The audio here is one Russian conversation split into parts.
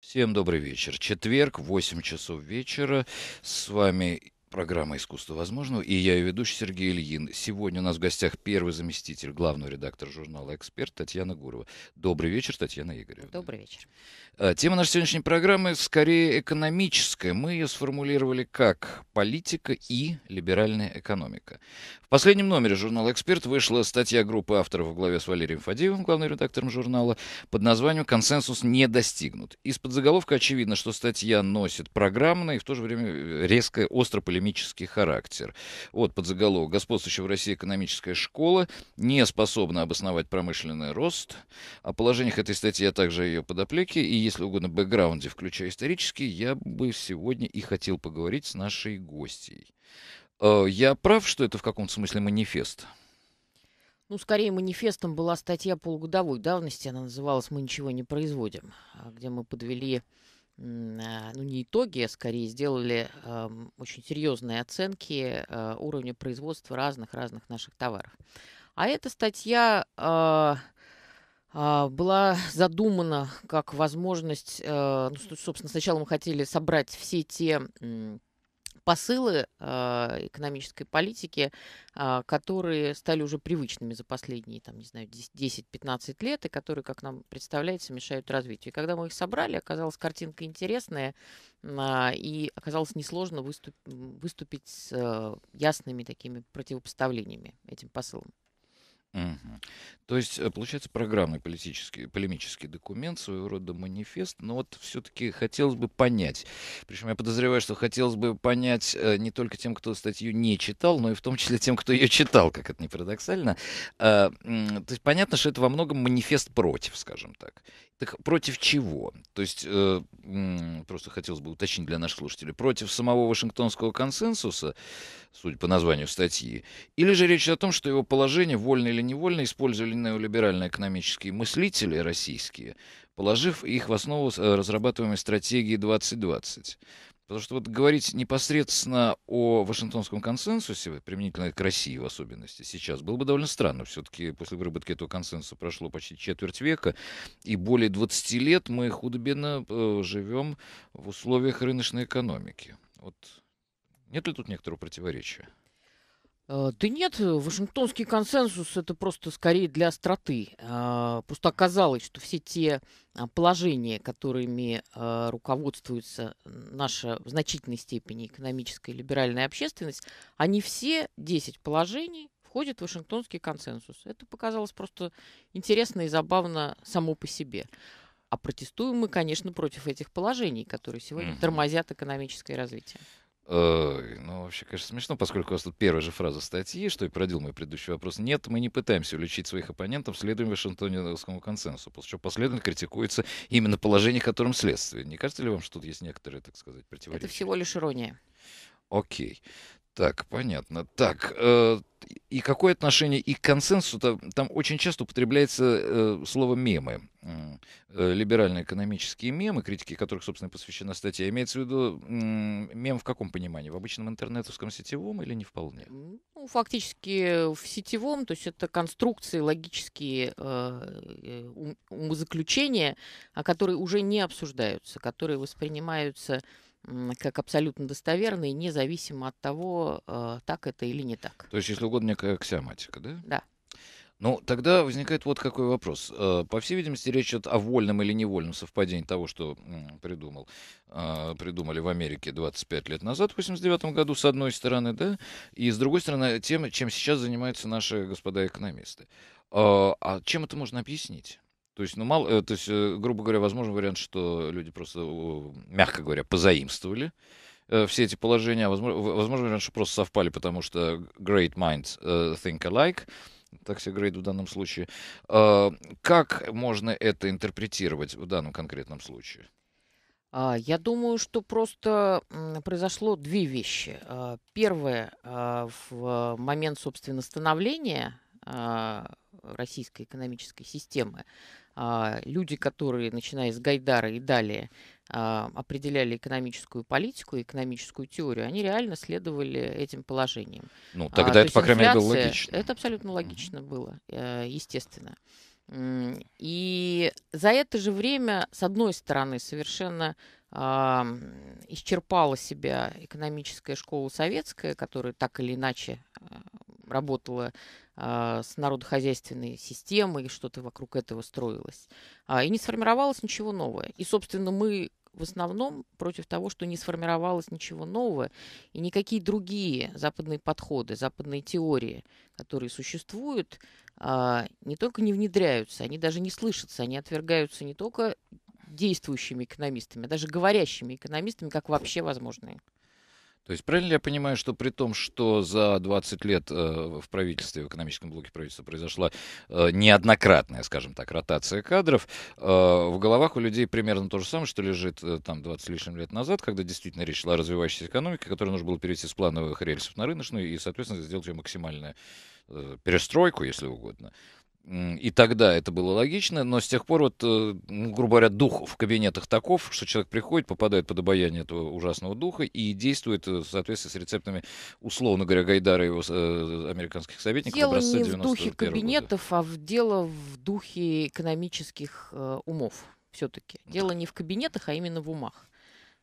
Всем добрый вечер. Четверг, 8 часов вечера. С вами Программа «Искусство возможно» и я ее ведущий Сергей Ильин. Сегодня у нас в гостях первый заместитель главного редактора журнала «Эксперт» Татьяна Гурова. Добрый вечер, Татьяна Игоревна. Добрый вечер. А, тема нашей сегодняшней программы скорее экономическая. Мы ее сформулировали как «Политика и либеральная экономика». В последнем номере журнала «Эксперт» вышла статья группы авторов в главе с Валерием Фадеевым, главным редактором журнала, под названием «Консенсус не достигнут». Из-под заголовка очевидно, что статья носит программный, и в то же время резко, остро политическое полемический характер. Вот подзаголовок. Господствующая в России экономическая школа не способна обосновать промышленный рост. О положениях этой статьи, а также ее подоплеке и, если угодно, бэкграунде, включая исторический, я бы сегодня и хотел поговорить с нашей гостьей. Э, я прав, что это в каком-то смысле манифест? Ну, скорее, манифестом была статья полугодовой давности, она называлась «Мы ничего не производим», а, где мы подвели а, ну не итоги, а скорее сделали очень серьезные оценки а, уровня производства разных-разных наших товаров. А эта статья а, была задумана как возможность, ну, собственно, сначала мы хотели собрать все те посылы а, экономической политики, а, которые стали уже привычными за последние, там, не знаю, 10-15 лет, и которые, как нам представляется, мешают развитию. И когда мы их собрали, оказалась картинка интересная, а, и оказалось несложно выступить с ясными такими противопоставлениями этим посылам. Мгм. То есть, э, получается, программный политический, полемический документ, своего рода манифест, но вот все-таки хотелось бы понять. Причем я подозреваю, что хотелось бы понять э, не только тем, кто статью не читал, но и в том числе тем, кто ее читал, как это не парадоксально. Э, то есть понятно, что это во многом манифест против, скажем так. Так против чего? То есть, просто хотелось бы уточнить для наших слушателей, против самого Вашингтонского консенсуса, судя по названию статьи, или же речь о том, что его положение вольно или или невольно использовали неолиберально-экономические мыслители российские, положив их в основу э, разрабатываемой стратегии 2020. Потому что вот говорить непосредственно о Вашингтонском консенсусе, применительно к России в особенности, сейчас было бы довольно странно. Все-таки после выработки этого консенсуса прошло почти четверть века, и более 20 лет мы худо-бедно э, живем в условиях рыночной экономики. Вот нет ли тут некоторого противоречия? Э, Да нет, э, Вашингтонский консенсус это просто скорее для остроты. А, Просто оказалось, что все те а, положения, которыми а, руководствуется наша в значительной степени экономическая и либеральная общественность, они все 10 положений входят в Вашингтонский консенсус. Это показалось просто интересно и забавно само по себе. А протестуем мы, конечно, против этих положений, которые сегодня тормозят экономическое развитие. Ой, ну, вообще, конечно, смешно, поскольку у вас тут первая же фраза статьи, что и продил мой предыдущий вопрос. Нет, мы не пытаемся уличить своих оппонентов, следуем Вашингтоновскому консенсусу, после чего последовательно критикуется именно положение, которым следствие. Не кажется ли вам, что тут есть некоторые, так сказать, противоречия? Это всего лишь ирония. Окей. Так, понятно. Так, э, и какое отношение и к консенсусу? -то, там очень часто употребляется э, слово «мемы». Э, либерально-экономические мемы, критики которых, собственно, посвящена статья. Имеется в виду э, мем в каком понимании? В обычном интернетовском сетевом или не вполне? Ну, фактически в сетевом, то есть это конструкции, логические э, э умозаключения, а которые уже не обсуждаются, которые воспринимаются как абсолютно достоверные, независимо от того, э, так это или не так. То есть, если угодно, некая аксиоматика, да? Да. Ну, тогда возникает вот какой вопрос. Э, по всей видимости, речь идет о вольном или невольном совпадении того, что придумал, э, придумали в Америке 25 лет назад, в 89 году, с одной стороны, да, и с другой стороны, тем, чем сейчас занимаются наши господа экономисты. А чем это можно объяснить? То есть, ну, мало, э, то есть, э, грубо говоря, возможен вариант, что люди просто, мягко говоря, позаимствовали э, все эти положения. А возможно, возможно вариант, что просто совпали, потому что great minds think alike. Так себе грейд в данном случае. А, как можно это интерпретировать в данном конкретном случае? А, я думаю, что просто произошло две вещи. Первое, в момент, собственно, становления российской экономической системы а, люди, которые, начиная с Гайдара и далее, а, определяли экономическую политику, экономическую теорию, они реально следовали этим положениям. Ну, а, тогда а, это, есть, по крайней мере, было логично. Это абсолютно логично mm было, э, естественно. И за это же время, с одной стороны, совершенно исчерпала себя экономическая школа советская, которая так или иначе работала а, с народохозяйственной системой, что-то вокруг этого строилось. А, и не сформировалось ничего новое. И, собственно, мы в основном против того, что не сформировалось ничего нового, и никакие другие западные подходы, западные теории, которые существуют, а, не только не внедряются, они даже не слышатся, они отвергаются не только действующими экономистами, а даже говорящими экономистами, как вообще возможные. То есть правильно ли я понимаю, что при том, что за 20 лет э, в правительстве, в экономическом блоке правительства произошла э, неоднократная, скажем так, ротация кадров, э, в головах у людей примерно то же самое, что лежит там 20 с лишним лет назад, когда действительно речь шла о развивающейся экономике, которую нужно было перейти с плановых рельсов на рыночную и, соответственно, сделать ее максимальную перестройку, если угодно. И тогда это было логично, но с тех пор, вот, э, ну, грубо говоря, дух в кабинетах таков, что человек приходит, попадает под обаяние этого ужасного духа и действует э, в соответствии с рецептами, условно говоря, Гайдара и его э, американских советников. Дело не в духе кабинетов, года. а в дело в духе экономических умов все-таки. Ну дело не в кабинетах, а именно в умах.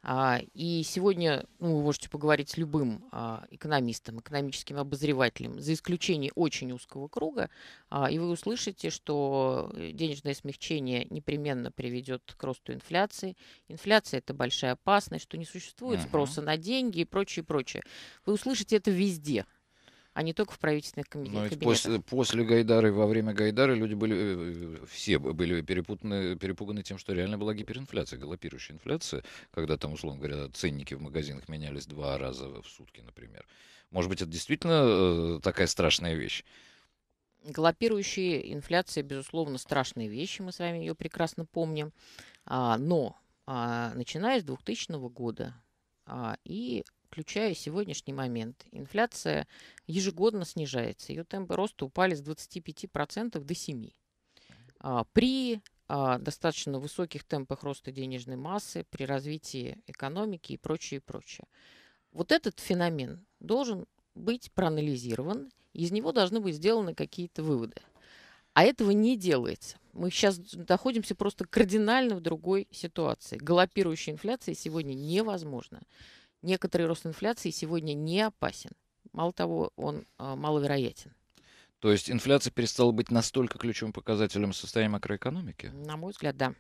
А, и сегодня ну, вы можете поговорить с любым а, экономистом, экономическим обозревателем, за исключением очень узкого круга, а, и вы услышите, что э, денежное смягчение непременно приведет к росту инфляции. Инфляция – это большая опасность, что не существует спроса uh-huh. на деньги и прочее, прочее. Вы услышите это везде – а не только в правительственных ну, кабинетах. После, после Гайдары, во время Гайдары люди были, э, э, все были перепутаны, перепуганы тем, что реально была гиперинфляция, галопирующая инфляция, когда там, условно говоря, ценники в магазинах менялись два раза в сутки, например. Может быть, это действительно э, такая страшная вещь? Галопирующая инфляция, безусловно, страшные вещи, мы с вами ее прекрасно помним. А, но а, начиная с 2000 года а, и включая сегодняшний момент, инфляция ежегодно снижается. Ее темпы роста упали с 25% до 7%. А, при а, достаточно высоких темпах роста денежной массы, при развитии экономики и прочее, прочее. Вот этот феномен должен быть проанализирован, и из него должны быть сделаны какие-то выводы. А этого не делается. Мы сейчас находимся просто кардинально в другой ситуации. Галопирующая инфляция сегодня невозможна некоторый рост инфляции сегодня не опасен. Мало того, он а, маловероятен. То есть инфляция перестала быть настолько ключевым показателем состояния макроэкономики? На мой взгляд, да.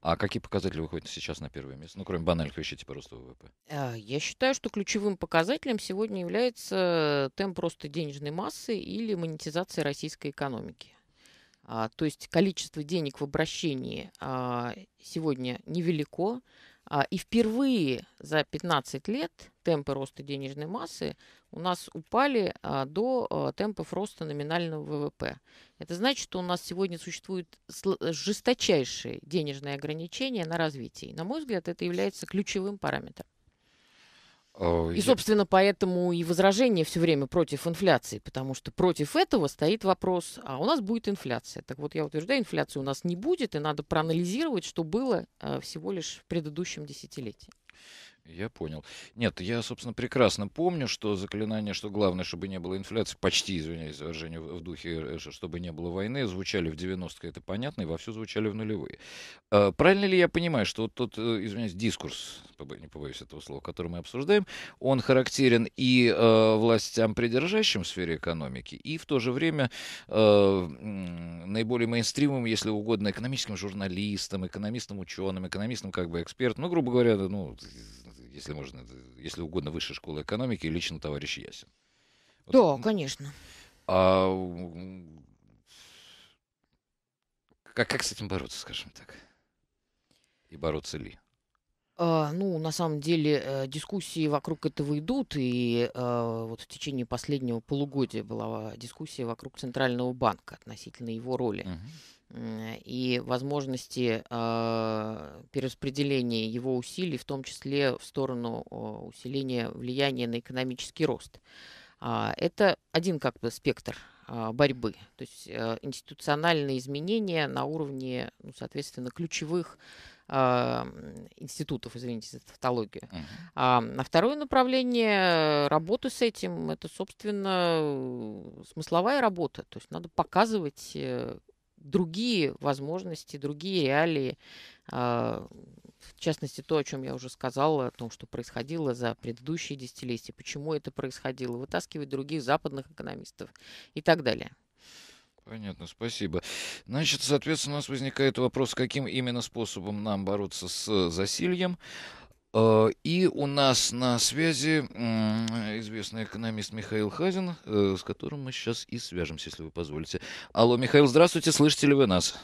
А какие показатели выходят сейчас на первое место? Ну, кроме банальных вещей, типа роста ВВП. А, я считаю, что ключевым показателем сегодня является темп роста денежной массы или монетизация российской экономики. А, то есть количество денег в обращении сегодня невелико, а, и впервые за 15 лет темпы роста денежной массы у нас упали а, до а, темпов роста номинального ВВП. Это значит, что у нас сегодня существует жесточайшие денежные ограничения на развитие. И, на мой взгляд, это является ключевым параметром. Э, и, собственно, поэтому и возражение все время против инфляции, потому что против этого стоит вопрос, а у нас будет инфляция. Так вот, я утверждаю, инфляции у нас не будет, и надо проанализировать, что было э, всего лишь в предыдущем десятилетии. Я понял. Нет, я, собственно, прекрасно помню, что заклинание, что главное, чтобы не было инфляции, почти, извиняюсь за выражение, в духе, э, чтобы не было войны, звучали в 90-е, это понятно, и вовсю звучали в нулевые. А, правильно ли я понимаю, что вот тот, э, извиняюсь, дискурс, не побоюсь этого слова, который мы обсуждаем, он характерен и э, властям, придержащим в сфере экономики, и в то же время наиболее мейнстримом, если угодно, экономическим журналистам, экономистам-ученым, экономистам как бы экспертам, ну, грубо говоря, ну, если можно, если угодно, высшей школы экономики, и лично товарищ Ясин. Вот, да, конечно. А как, как с этим бороться, скажем так? И бороться ли? А, ну, на самом деле, э, дискуссии вокруг этого идут, и а, вот в течение последнего полугодия была дискуссия вокруг Центрального банка относительно его роли. Угу и возможности а, перераспределения его усилий, в том числе в сторону усиления влияния на экономический рост. А, это один как бы спектр а, борьбы, то есть э, институциональные изменения на уровне, ну, соответственно, ключевых институтов, извините за тавтологию. Uh-huh. А, на второе направление э, работы с этим это, собственно, смысловая работа. То есть надо показывать э, другие возможности, другие реалии. А, в частности, то, о чем я уже сказала, о том, что происходило за предыдущие десятилетия, почему это происходило, вытаскивать других западных экономистов и так далее. Понятно, спасибо. Значит, соответственно, у нас возникает вопрос, каким именно способом нам бороться с э, засильем. Э, и у нас на связи известный экономист Михаил Хазин, э, с которым мы сейчас и свяжемся, если вы позволите. Алло, Михаил, здравствуйте, слышите ли вы нас?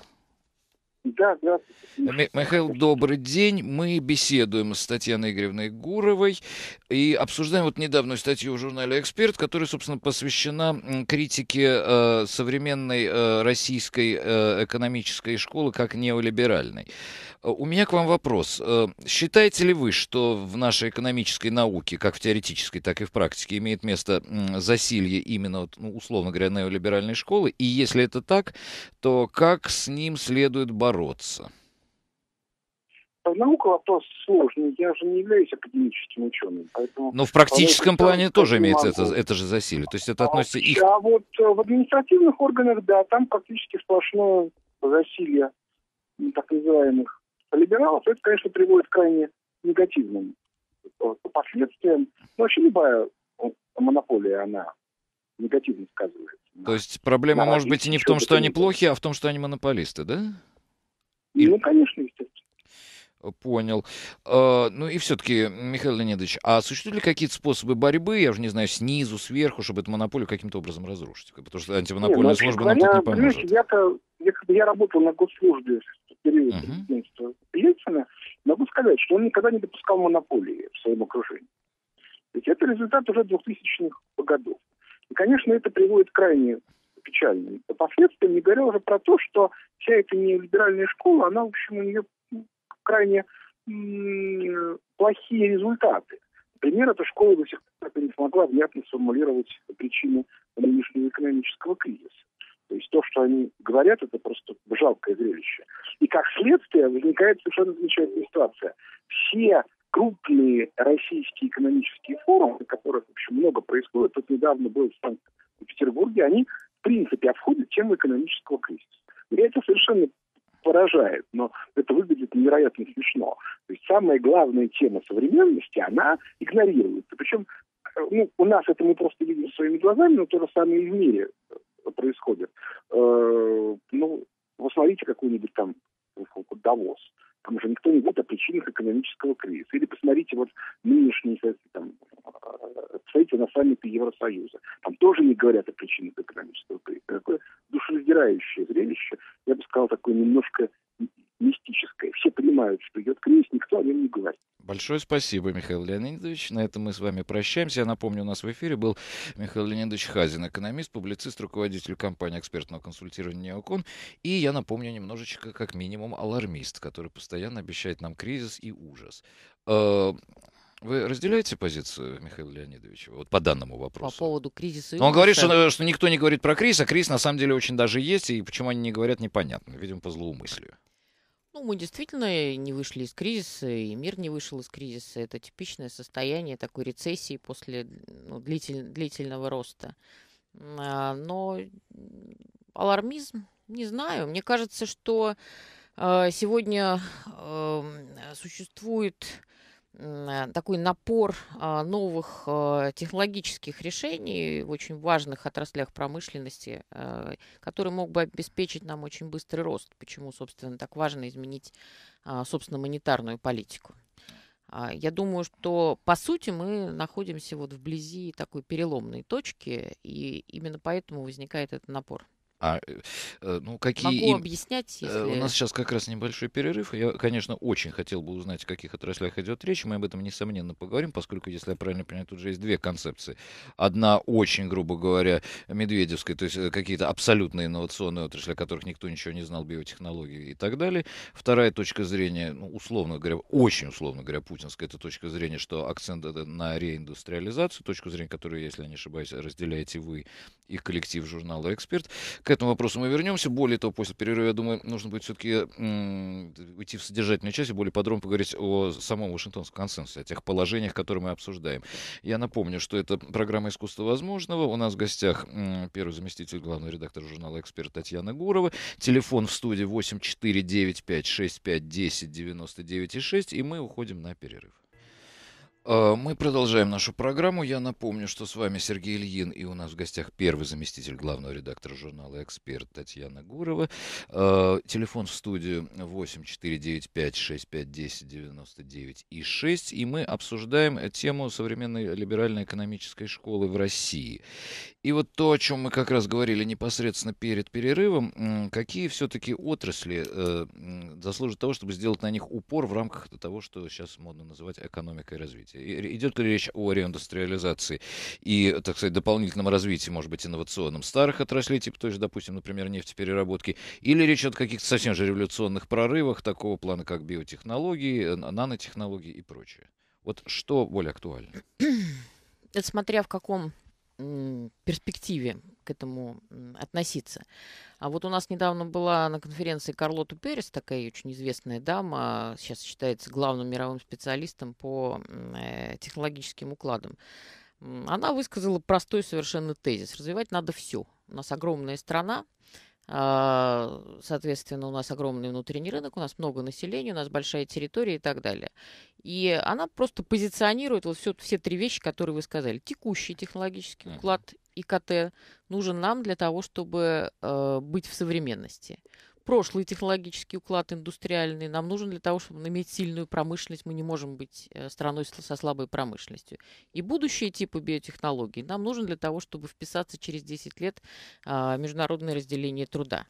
Да, здравствуйте. Михаил, добрый день. Мы беседуем с Татьяной Игоревной Гуровой и обсуждаем вот недавнюю статью в журнале «Эксперт», которая, собственно, посвящена критике э, современной э, российской э, экономической школы как неолиберальной. Э, у меня к вам вопрос. Э, считаете ли вы, что в нашей экономической науке, как в теоретической, так и в практике, имеет место засилье именно, ну, условно говоря, неолиберальной школы? И если это так, то как с ним следует бороться? Э, наука вопрос сложный. Я же не являюсь академическим ученым. Поэтому Но в практическом плане там, тоже имеется это, это же засилие. То есть это а относится а, их... А вот в административных органах, да, там практически сплошное засилие так называемых либералов, это, конечно, приводит к крайне негативным э, последствиям. Но вообще любая э, монополия, она негативно сказывается. То есть проблема может быть и не в том, что они плохи, а в том, что они монополисты, да? И... Ну, конечно, естественно. Понял. Э, ну и все-таки, Михаил Леонидович, а существуют ли какие-то способы борьбы, я уже не знаю, снизу, сверху, чтобы эту монополию каким-то образом разрушить? Потому что ну, антимонопольная Нет, служба нам тут не поможет. Я, я, я работал на госслужбе период президентства Ельцина, могу сказать, что он никогда не допускал монополии в своем окружении. Ведь это результат уже 2000-х годов. И, конечно, это приводит к крайне печальным последствиям, не говоря уже про то, что вся эта нелиберальная школа, она, в общем, у нее ну, крайне плохие результаты. Например, эта школа до сих пор не смогла внятно сформулировать причины нынешнего экономического кризиса. То есть то, что они говорят, это просто жалкое зрелище. И как следствие возникает совершенно замечательная ситуация. Все крупные российские экономические форумы, которых вообще много происходит, тут недавно был в Санкт-Петербурге, они в принципе обходят тему экономического кризиса. Меня это совершенно поражает, но это выглядит невероятно смешно. То есть самая главная тема современности, она игнорируется. Причем э, ну, у нас это мы просто видим своими глазами, но то же самое и в мире происходит. Э, ну, посмотрите какую нибудь там Давос. Там же никто не говорит о причинах экономического кризиса. Или посмотрите вот нынешние э, там, кстати, э, на саммите Евросоюза. Там тоже не говорят о причинах экономического кризиса. Такое душераздирающее зрелище, я бы сказал, такое немножко мистическое. Все понимают, что идет кризис, никто о нем не говорит. Большое спасибо, Михаил Леонидович. На этом мы с вами прощаемся. Я напомню, у нас в эфире был Михаил Леонидович Хазин, экономист, публицист, руководитель компании экспертного консультирования «Неокон». И я напомню немножечко, как минимум, алармист, который постоянно обещает нам кризис и ужас. А, вы разделяете позицию Михаила Леонидовича вот по данному вопросу? По поводу кризиса. он говорит, что, что никто не говорит про кризис, а кризис на самом деле очень даже есть, и почему они не говорят, непонятно, видимо, по злоумыслию. Ну, мы действительно не вышли из кризиса, и мир не вышел из кризиса. Это типичное состояние такой рецессии после ну, длитель, длительного роста. А, но алармизм, не знаю. Мне кажется, что а, сегодня существует Э, такой напор а, новых а, технологических решений в очень важных отраслях промышленности, э, который мог бы обеспечить нам очень быстрый рост. Почему, собственно, так важно изменить, а, собственно, монетарную политику? Я думаю, что по сути мы находимся вот вблизи такой переломной точки, и именно поэтому возникает этот напор. А, э, э, ну, какие Могу им... объяснять, э, если... У нас сейчас как раз небольшой перерыв. Я, конечно, очень хотел бы узнать, о каких отраслях идет речь. Мы об этом, несомненно, поговорим, поскольку, если я правильно понимаю, тут же есть две концепции. Одна очень, грубо говоря, медведевская, то есть какие-то абсолютно инновационные отрасли, о которых никто ничего не знал, биотехнологии и так далее. Вторая точка зрения, ну, условно говоря, очень условно говоря, путинская, это точка зрения, что акцент на реиндустриализацию, точку зрения, которую, если я не ошибаюсь, разделяете вы и коллектив журнала «Эксперт», к этому вопросу мы вернемся. Более того, после перерыва, я думаю, нужно будет все-таки уйти в содержательную часть и более подробно поговорить о самом Вашингтонском консенсусе, о тех положениях, которые мы обсуждаем. Я напомню, что это программа «Искусство возможного». У нас в гостях первый заместитель главного редактора журнала «Эксперт» Татьяна Гурова. Телефон в студии 84956510996, и мы уходим на перерыв. А, мы продолжаем нашу программу. Я напомню, что с вами Сергей Ильин, и у нас в гостях первый заместитель главного редактора журнала «Эксперт» Татьяна Гурова. А, телефон в студию 8495 6510 и 6. И мы обсуждаем тему современной либеральной экономической школы в России. И вот то, о чем мы как раз говорили непосредственно перед перерывом, какие все-таки отрасли э, заслужат того, чтобы сделать на них упор в рамках того, что сейчас модно называть экономикой развития? развития. Идет ли речь о реиндустриализации и, так сказать, дополнительном развитии, может быть, инновационном старых отраслей, типа той же, допустим, например, нефтепереработки, или речь о каких-то совсем же революционных прорывах такого плана, как биотехнологии, э, нанотехнологии и прочее. Вот что более актуально? Это смотря в каком перспективе к этому относиться. А вот у нас недавно была на конференции Карлота Перес, такая очень известная дама, сейчас считается главным мировым специалистом по э, технологическим укладам. Она высказала простой совершенно тезис. Развивать надо все. У нас огромная страна, а, соответственно, у нас огромный внутренний рынок, у нас много населения, у нас большая территория и так далее. И она просто позиционирует вот все, все три вещи, которые вы сказали. Текущий технологический вклад ИКТ нужен нам для того, чтобы э, быть в современности прошлый технологический уклад индустриальный нам нужен для того, чтобы иметь сильную промышленность. Мы не можем быть э, страной со слабой промышленностью. И будущие типы биотехнологий нам нужен для того, чтобы вписаться через 10 лет в а, международное разделение труда.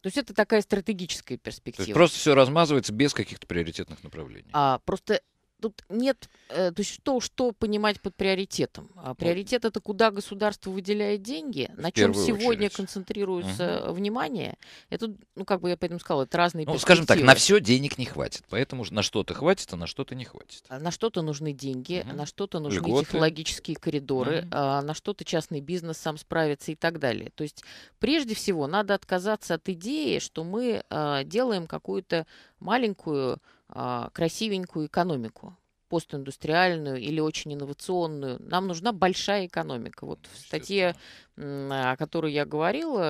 То есть это такая стратегическая перспектива. То есть просто все размазывается без каких-то приоритетных направлений. А, просто тут нет, э, то есть то, что понимать под приоритетом. А приоритет это куда государство выделяет деньги, в на чем сегодня очередь. концентрируется угу. внимание. Это, ну как бы я поэтому сказала, это разные. Ну скажем так, на все денег не хватит, поэтому на что-то хватит, а на что-то не хватит. А на что-то нужны деньги, угу. на что-то нужны Льготы. технологические коридоры, угу. а на что-то частный бизнес сам справится и так далее. То есть прежде всего надо отказаться от идеи, что мы а, делаем какую-то маленькую, а, красивенькую экономику постиндустриальную или очень инновационную. Нам нужна большая экономика. Вот в статье, о которой я говорила,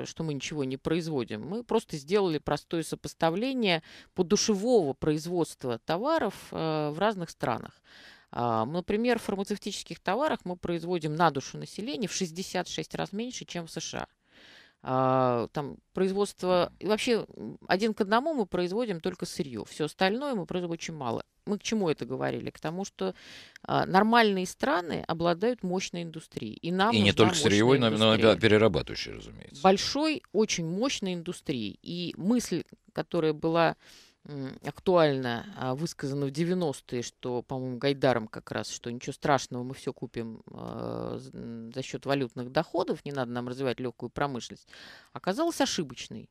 э, что мы ничего не производим, мы просто сделали простое сопоставление подушевого производства товаров э, в разных странах. А, например, в фармацевтических товарах мы производим на душу населения в 66 раз меньше, чем в США – а, там производство вообще один к одному мы производим только сырье, все остальное мы производим очень мало. Мы к чему это говорили? К тому, что а, нормальные страны обладают мощной индустрией, и нам и не только сырьевой, индустрия. но перерабатывающей, разумеется. Большой, очень мощной индустрией, и мысль, которая была актуально а, высказано в 90-е, что, по-моему, Гайдаром как раз, что ничего страшного, мы все купим а, за счет валютных доходов, не надо нам развивать легкую промышленность, оказалось ошибочной.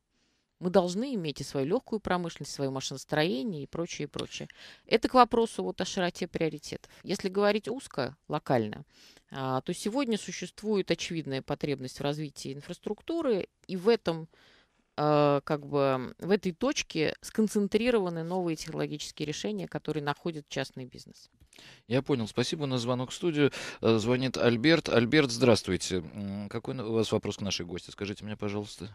Мы должны иметь и свою легкую промышленность, свое машиностроение и прочее, и прочее. Это к вопросу вот о широте приоритетов. Если говорить узко, локально, а, то сегодня существует очевидная потребность в развитии инфраструктуры, и в этом Э, как бы в этой точке сконцентрированы новые технологические решения, которые находят частный бизнес. Я понял. Спасибо на звонок в студию. Э, звонит Альберт. Альберт, здравствуйте. Какой у вас вопрос к нашей гости? Скажите мне, пожалуйста.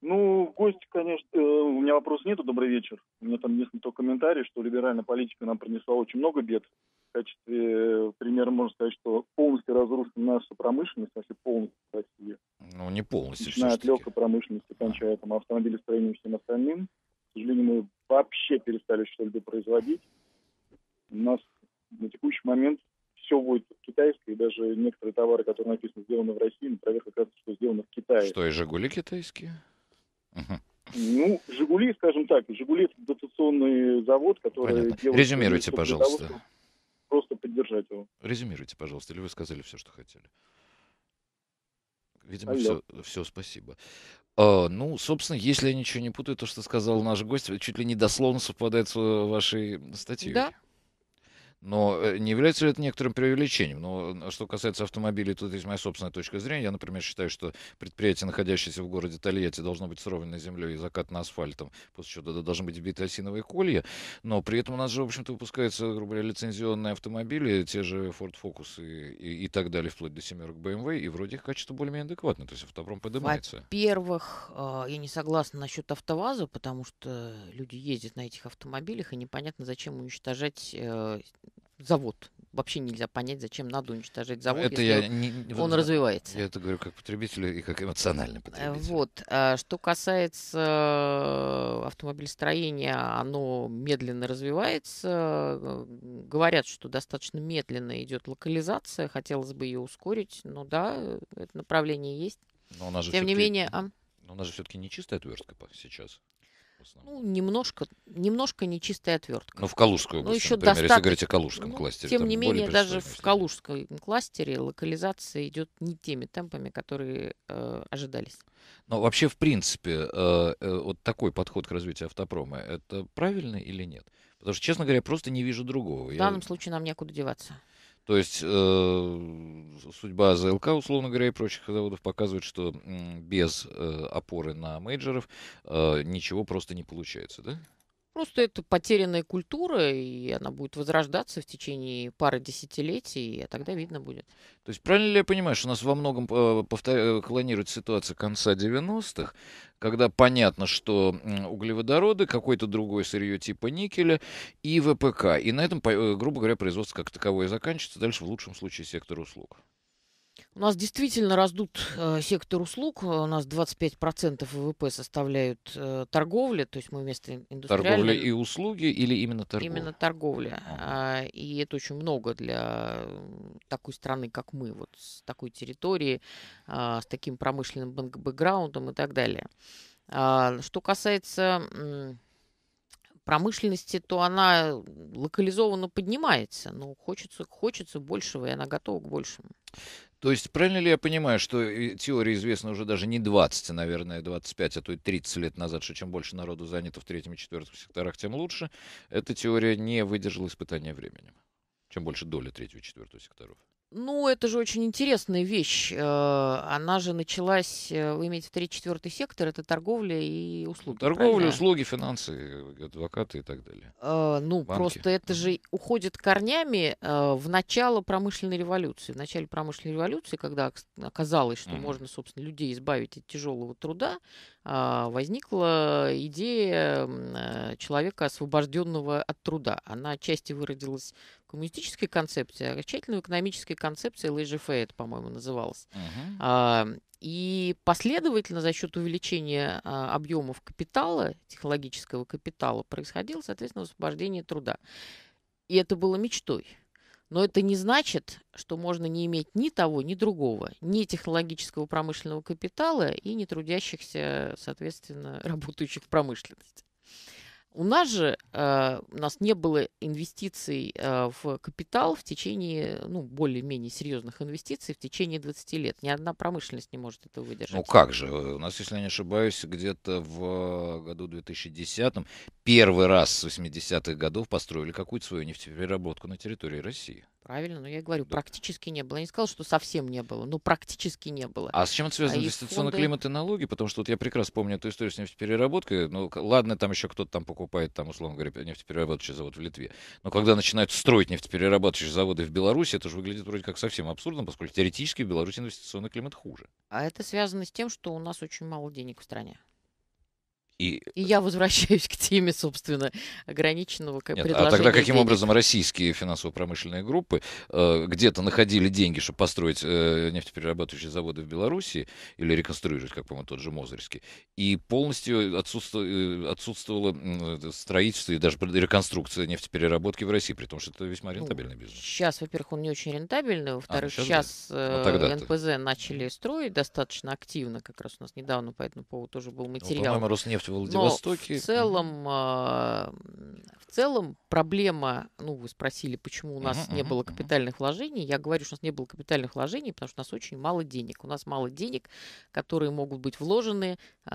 Ну, гость, конечно, э, у меня вопрос нету. Добрый вечер. У меня там есть не то комментарий, что либеральная политика нам принесла очень много бед. В качестве э, примера можно сказать, что полностью разрушена наша промышленность, вообще полностью Россия. Ну, не полностью. Начиная от легкой промышленности, кончая там автомобилестроением и всем остальным. К сожалению, мы вообще перестали что-либо производить. У нас на текущий момент все будет китайское, и даже некоторые товары, которые написаны «сделаны в России», например, как раз, что сделано в Китае. Что, и «Жигули» китайские? Ну, «Жигули», скажем так, «Жигули» — это дотационный завод, который... Понятно. Резюмируйте, пожалуйста. Того, просто поддержать его. Резюмируйте, пожалуйста, или вы сказали все, что хотели? Видимо, все, все, спасибо. А, ну, собственно, если я ничего не путаю, то, что сказал наш гость, чуть ли не дословно совпадает с э, вашей статьей. Да, но э, не является ли это некоторым преувеличением? Но э, что касается автомобилей, тут есть моя собственная точка зрения. Я, например, считаю, что предприятие, находящееся в городе Тольятти, должно быть сровнено землей и закатано асфальтом, после чего туда должны быть вбиты осиновые колья. Но при этом у нас же, в общем-то, выпускаются, грубо говоря, лицензионные автомобили, те же Ford Focus и, и, и так далее, вплоть до семерок BMW, и вроде их качество более-менее адекватное. то есть автопром поднимается. Во-первых, а, я не согласна насчет АвтоВАЗа, потому что люди ездят на этих автомобилях, и непонятно, зачем уничтожать э, завод. Вообще нельзя понять, зачем надо уничтожать ну, завод, это если я не, он не, развивается. Я это говорю как потребителю и как эмоциональный э, потребитель. Вот. А что касается э, автомобилестроения, оно медленно развивается. Говорят, что достаточно медленно идет локализация. Хотелось бы ее ускорить. Ну да, это направление есть. Но у нас же Тем не менее... А? Но у нас же все-таки не чистая твердка сейчас основном? Ну, немножко, немножко нечистая отвертка. Ну, в Калужской ну, области, ну, еще например, достаточно... если говорить о Калужском ну, кластере. Тем не менее, даже в Калужском кластере локализация идет не теми темпами, которые э, ожидались. Но вообще, в принципе, э, э, вот такой подход к развитию автопрома, это правильно или нет? Потому что, честно говоря, просто не вижу другого. В данном Я... случае нам некуда деваться. То есть э, судьба ЗЛК, условно говоря, и прочих заводов показывает, что без э, опоры на мейджоров э, ничего просто не получается, да? Просто это потерянная культура, и она будет возрождаться в течение пары десятилетий, и а, тогда видно будет. То есть правильно ли я понимаю, что у нас во многом э, повтор... Э, клонируется ситуация конца 90-х, когда понятно, что углеводороды, какое-то другое сырье типа никеля и ВПК. И на этом, э, грубо говоря, производство как таковое заканчивается, дальше в лучшем случае сектор услуг. У нас действительно раздут э, сектор услуг. У нас 25% ВВП составляют э, торговля, то есть мы вместо индустриальной... Торговля и услуги или именно торговля? Именно торговля. А, и это очень много для такой страны, как мы, вот с такой территории, а, с таким промышленным бэкграундом и так далее. А, что касается промышленности, то она локализованно поднимается, но хочется, хочется большего, и она готова к большему. То есть, правильно ли я понимаю, что э, теория известна уже даже не 20, а, наверное, 25, а то и 30 лет назад, что чем больше народу занято в третьем и четвертом секторах, тем лучше. Эта теория не выдержала испытания временем. Чем больше доля третьего и четвертого секторов. Ну, это же очень интересная вещь. Э, она же началась, э, вы имеете в 3-4 сектор, это торговля и услуги. Торговля, правильно? услуги, финансы, адвокаты и так далее. Э, Ну, банки. просто это же уходит корнями э, в начало промышленной революции. В начале промышленной революции, когда оказалось, что Мгм. можно, собственно, людей избавить от тяжелого труда, а, возникла идея э, человека, освобожденного от труда. Она отчасти выродилась в коммунистической концепции, а тщательно в экономической концепции Лейджефе по-моему, называлась. Uh-huh. И последовательно за счет увеличения а, объемов капитала, технологического капитала, происходило, соответственно, освобождение труда. И это было мечтой. Но это не значит, что можно не иметь ни того, ни другого, ни технологического промышленного капитала и не трудящихся, соответственно, работающих в промышленности. У нас же э, у нас не было инвестиций э, в капитал в течение, ну, более-менее серьезных инвестиций в течение 20 лет. Ни одна промышленность не может это выдержать. Ну как же? У нас, если я не ошибаюсь, где-то в э, году 2010 первый раз с 80-х годов построили какую-то свою нефтепереработку на территории России. Правильно, но ну, я говорю, да. практически не было. Я не сказал, что совсем не было, но практически не было. А с чем это связано а инвестиционный фонды... климат и налоги? Потому что вот я прекрасно помню эту историю с нефтепереработкой. Ну, ладно, там еще кто-то там покупает, там, условно говоря, нефтеперерабатывающий завод в Литве. Но когда начинают строить нефтеперерабатывающие заводы в Беларуси, это же выглядит вроде как совсем абсурдно, поскольку теоретически в Беларуси инвестиционный климат хуже. А это связано с тем, что у нас очень мало денег в стране. И... и я возвращаюсь к теме, собственно, ограниченного Нет, предложения. А тогда каким денег? образом российские финансово-промышленные группы э, где-то находили деньги, чтобы построить э, нефтеперерабатывающие заводы в Беларуси или реконструировать, как, по-моему, тот же Мозырский, и полностью э, отсутствовало, отсутствовало строительство и даже реконструкция нефтепереработки в России, при том, что это весьма ну, рентабельный бизнес. Сейчас, во-первых, он не очень рентабельный, а а, ну, во-вторых, а, сейчас, сейчас ну, э, ну, НПЗ начали строить достаточно активно, как раз у нас недавно по этому поводу тоже был материал. Ну, по-моему, Роснефть Владивостоке. Но в целом, а, в целом проблема, ну, вы спросили, почему у нас uh-huh, не uh-huh, было капитальных uh-huh. вложений. Я говорю, что у нас не было капитальных вложений, потому что у нас очень мало денег. У нас мало денег, которые могут быть вложены э,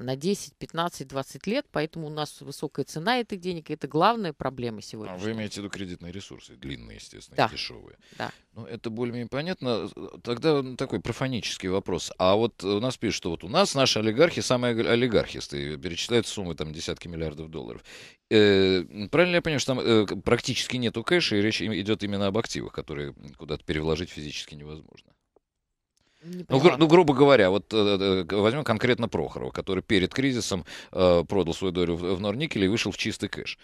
на 10, 15, 20 лет, поэтому у нас высокая цена этих денег. И это главная проблема сегодня. А вы имеете в виду кредитные ресурсы, длинные, естественно, да. дешевые. Да. Ну, это более-менее понятно. Тогда такой профанический вопрос. А вот у нас пишут, что вот у нас наши олигархи самые олигархисты перечисляют суммы там десятки миллиардов долларов. Э, правильно я понимаю, что там э, практически нету кэша, и речь идет именно об активах, которые куда-то перевложить физически невозможно? ну, гру- ну, грубо говоря, вот э, э, э возьмем конкретно Прохорова, который перед кризисом э, продал свою долю в, в Норникеле и вышел в чистый кэш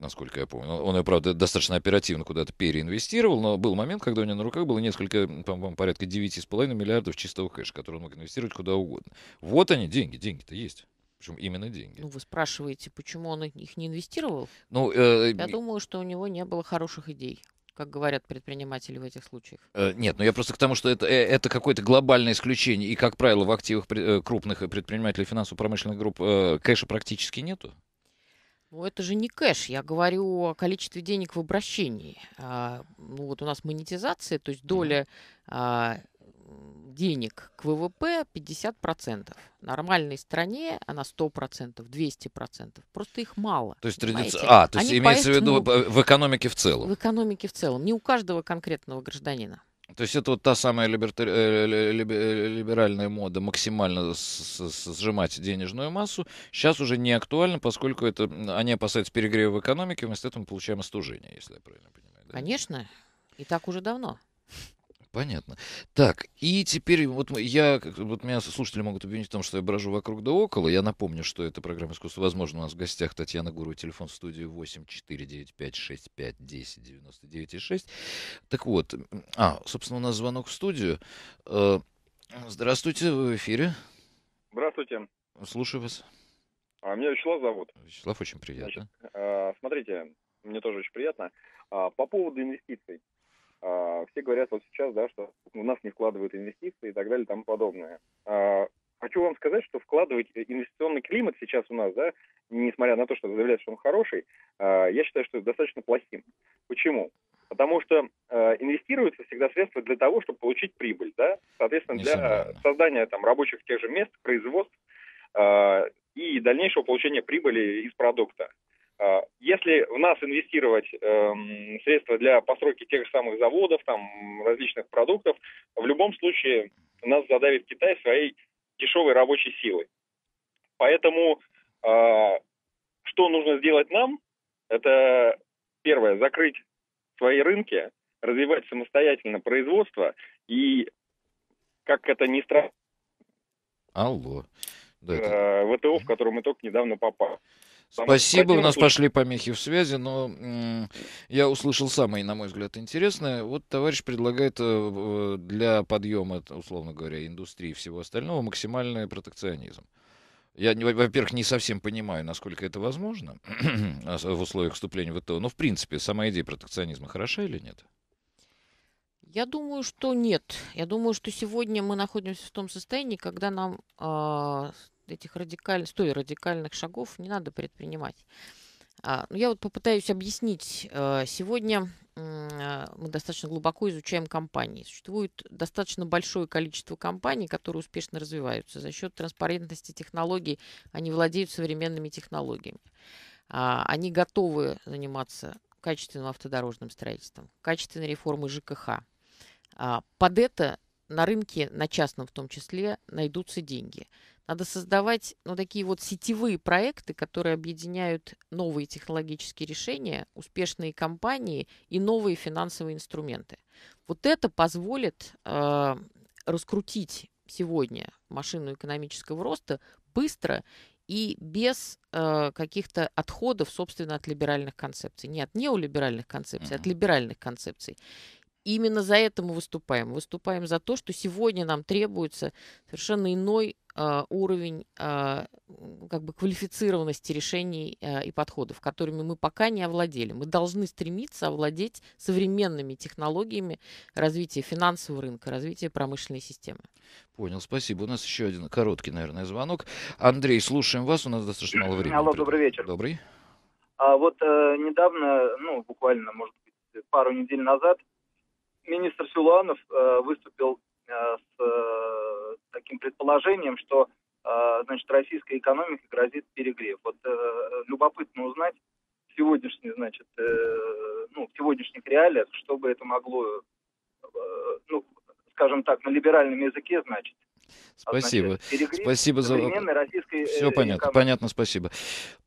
насколько я помню. Он ее, правда, достаточно оперативно куда-то переинвестировал, но был момент, когда у него на руках было несколько, по-моему, порядка 9,5 миллиардов чистого кэша, который он мог инвестировать куда угодно. Вот они, деньги, деньги-то есть. Причем именно деньги. Ну, вы спрашиваете, почему он их не инвестировал? Ну, э, я думаю, что у него не было хороших идей как говорят предприниматели в этих случаях? Э, нет, ну я просто к тому, что это, э, это какое-то глобальное исключение. И, как правило, в активах э, крупных предпринимателей финансово-промышленных групп кэша практически нету. Ну, это же не кэш. Я говорю о количестве денег в обращении. А, ну, вот у нас монетизация, то есть доля mm-hmm денег к ВВП 50%. В нормальной стране она 100%, 200%. Просто их мало. То есть, тради... а, то есть Они имеется в виду э, в экономике в целом? В экономике в целом. Не у каждого конкретного гражданина. То есть это вот та самая либертари... Э, э, либеральная мода максимально сжимать денежную массу сейчас уже не актуально, поскольку это они опасаются перегрева в экономике, вместо этого мы получаем остужение, если я правильно понимаю. Да? Конечно, и так уже давно. Понятно. Так, и теперь вот я, вот меня слушатели могут обвинить в том, что я брожу вокруг да около. Я напомню, что это программа «Искусство возможно». У нас в гостях Татьяна Гуру, телефон в студии 8 495 65 10 99 6. Так вот, а, собственно, у нас звонок в студию. Э, здравствуйте, вы в эфире. Здравствуйте. Слушаю вас. А, меня Вячеслав зовут. Вячеслав, очень приятно. Значит, э, смотрите, мне тоже очень приятно. А, по поводу инвестиций. А, все говорят вот сейчас, да, что у нас не вкладывают инвестиции и так далее и тому подобное. А, хочу вам сказать, что вкладывать э, инвестиционный климат сейчас у нас, да, несмотря на то, что заявляют, что он хороший, а, я считаю, что достаточно плохим. Почему? Потому что инвестируются всегда средства для того, чтобы получить прибыль, да, соответственно, для создания там рабочих тех же мест, производств и дальнейшего получения прибыли из продукта. А, если в нас инвестировать эм, средства для постройки тех же самых заводов, там, различных продуктов, в любом случае нас задавит Китай своей дешевой рабочей силой. Поэтому а, что нужно сделать нам? Это первое, закрыть свои рынки, развивать самостоятельно производство и как это ни странно. Алло. Да, это... Э, ВТО, в которую мы только недавно попали. Спасибо, у нас пошли помехи в связи, но я услышал самое, на мой взгляд, интересное. Вот товарищ предлагает э, для подъема, условно говоря, индустрии и всего остального максимальный протекционизм. Я, во-первых, не совсем понимаю, насколько это возможно а в условиях вступления в ВТО, но, в принципе, сама идея протекционизма хороша или нет? Я думаю, что нет. Я думаю, что сегодня мы находимся в том состоянии, когда нам э, этих радикальных, стой радикальных шагов не надо предпринимать. А, ну, я вот попытаюсь объяснить. Э, сегодня э, мы достаточно глубоко изучаем компании. Существует достаточно большое количество компаний, которые успешно развиваются. За счет транспарентности технологий они владеют современными технологиями. А, они готовы заниматься качественным автодорожным строительством, качественной реформой ЖКХ. А, под это на рынке, на частном в том числе, найдутся деньги. Надо создавать ну, такие вот сетевые проекты, которые объединяют новые технологические решения, успешные компании и новые финансовые инструменты. Вот это позволит э, раскрутить сегодня машину экономического роста быстро и без э, каких-то отходов, собственно, от либеральных концепций. Не от неолиберальных концепций, mm-hmm. от либеральных концепций именно за это мы выступаем. Выступаем за то, что сегодня нам требуется совершенно иной а, уровень а, как бы квалифицированности решений а, и подходов, которыми мы пока не овладели. Мы должны стремиться овладеть современными технологиями развития финансового рынка, развития промышленной системы. Понял, спасибо. У нас еще один короткий, наверное, звонок. Андрей, слушаем вас, у нас достаточно мало времени. Алло, добрый вечер. Добрый. А вот э, недавно, ну, буквально, может быть, пару недель назад, министр Силуанов э, выступил э, с э, таким предположением, что а, значит, российской экономике грозит перегрев. Вот э, любопытно узнать сегодняшний, значит, э, ну, в сегодняшних реалиях, что бы это могло, э, ну, скажем так, на либеральном языке значит. Спасибо. Перегрев спасибо за... Э, Все понятно, экономики. понятно, спасибо.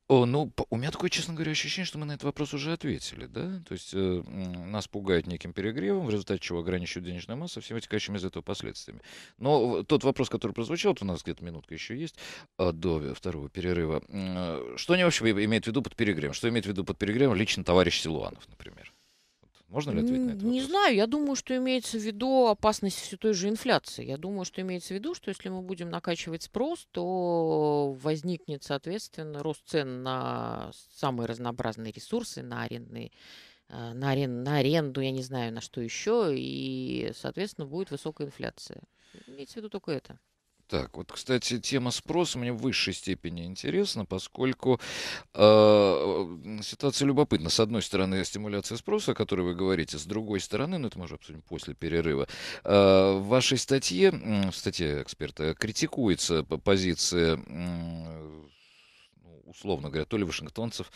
О, ну, у меня такое, честно говоря, ощущение, что мы на этот вопрос уже ответили, да? То есть э, нас пугает неким перегревом, в результате чего ограничивают денежную массу, всем вытекающим из этого последствиями. Но тот вопрос, который прозвучал, вот у нас где-то минутка еще есть э, до второго перерыва. Э, что они вообще имеют в виду под перегревом? Что имеет в виду под перегревом лично товарищ Силуанов, например? Можно ли ответить на это? Не знаю. Я думаю, что имеется в виду опасность все той же инфляции. Я думаю, что имеется в виду, что если мы будем накачивать спрос, то возникнет, соответственно, рост цен на самые разнообразные ресурсы, на арендные э, на, арен, на аренду, я не знаю, на что еще, и, соответственно, будет высокая инфляция. Имеется в виду только это так. Вот, кстати, тема спроса мне в высшей степени интересна, поскольку э, ситуация любопытна. С одной стороны, стимуляция спроса, о которой вы говорите, с другой стороны, ну, это мы уже обсудим после перерыва, э, в вашей статье, в статье эксперта, критикуется позиция... Э, условно говоря, то ли вашингтонцев,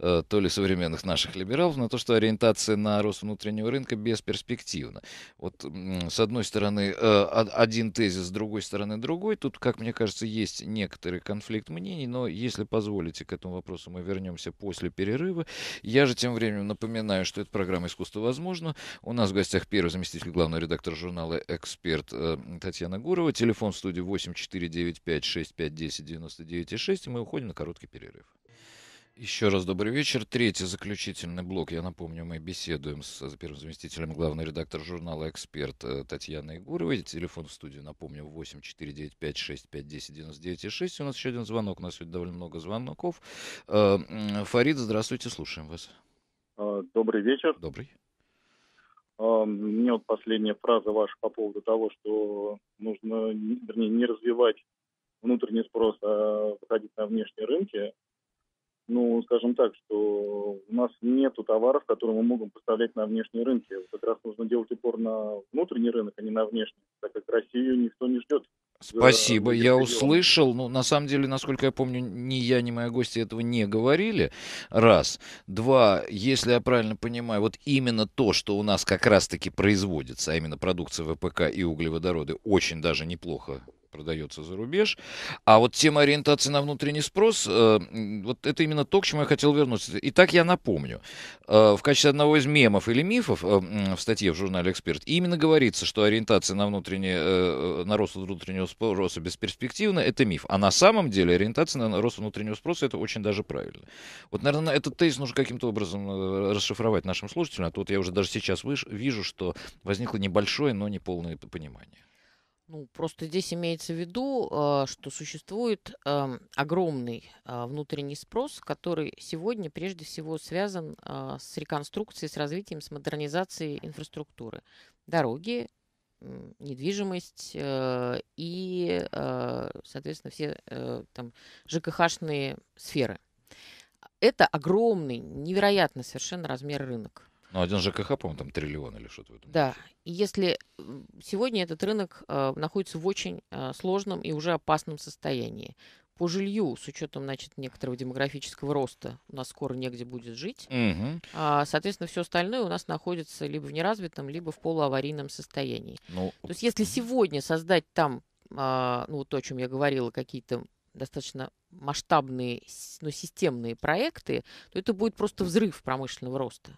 э, то ли современных наших либералов, на то, что ориентация на рост внутреннего рынка бесперспективна. Вот с одной стороны э, один тезис, с другой стороны другой. Тут, как мне кажется, есть некоторый конфликт мнений, но если позволите, к этому вопросу мы вернемся после перерыва. Я же тем временем напоминаю, что эта программа «Искусство возможно». У нас в гостях первый заместитель главного редактора журнала «Эксперт» э, Татьяна Гурова. Телефон в студии 8495 6510 99 6. И мы уходим на короткий перерыв перерыв. Еще раз добрый вечер. Третий заключительный блок. Я напомню, мы беседуем с первым заместителем главного редактора журнала «Эксперт» э, Татьяной Егоровой. Телефон в студии, напомню, 8 495 651 99 6. У нас еще один звонок. У нас сегодня довольно много звонков. Э, Фарид, здравствуйте, слушаем вас. Э, добрый вечер. Добрый. Мне вот последняя фраза ваша по поводу того, что нужно, вернее, не развивать внутренний спрос, а выходить на внешние рынки. Ну, скажем так, что у нас нет товаров, которые мы можем поставлять на внешние рынки. Как раз нужно делать упор на внутренний рынок, а не на внешний, так как Россию никто не ждет. Спасибо, я услышал. Ну, на самом деле, насколько я помню, ни я, ни мои гости этого не говорили. Раз. Два. Если я правильно понимаю, вот именно то, что у нас как раз-таки производится, а именно продукция ВПК и углеводороды, очень даже неплохо продается за рубеж. А вот тема ориентации на внутренний спрос, э, вот это именно то, к чему я хотел вернуться. Итак, я напомню, э, в качестве одного из мемов или мифов э, в статье в журнале «Эксперт» именно говорится, что ориентация на, внутренний, э, э, на рост внутреннего спроса бесперспективна, это миф. А на самом деле ориентация на рост внутреннего спроса это очень даже правильно. Вот, наверное, этот тезис нужно каким-то образом э, расшифровать нашим слушателям, а тут я уже даже сейчас вижу, что возникло небольшое, но неполное понимание. Ну, просто здесь имеется в виду, э, что существует эм, огромный э, внутренний спрос, который сегодня прежде всего связан с реконструкцией, с развитием, с модернизацией инфраструктуры. Дороги, недвижимость э, и, э, соответственно, все э, там ЖКХшные сферы. Это огромный, невероятно совершенно размер рынок. Ну, один ЖКХ, по-моему, там триллион или что-то в этом. Да. И если сегодня этот рынок э, находится в очень э, сложном и уже опасном состоянии по жилью с учетом, значит, некоторого демографического роста. У нас скоро негде будет жить. Угу. А, соответственно, все остальное у нас находится либо в неразвитом, либо в полуаварийном состоянии. Ну... То есть, если сегодня создать там, а, ну, то, о чем я говорила, какие-то достаточно масштабные, но ну, системные проекты, то это будет просто взрыв промышленного роста.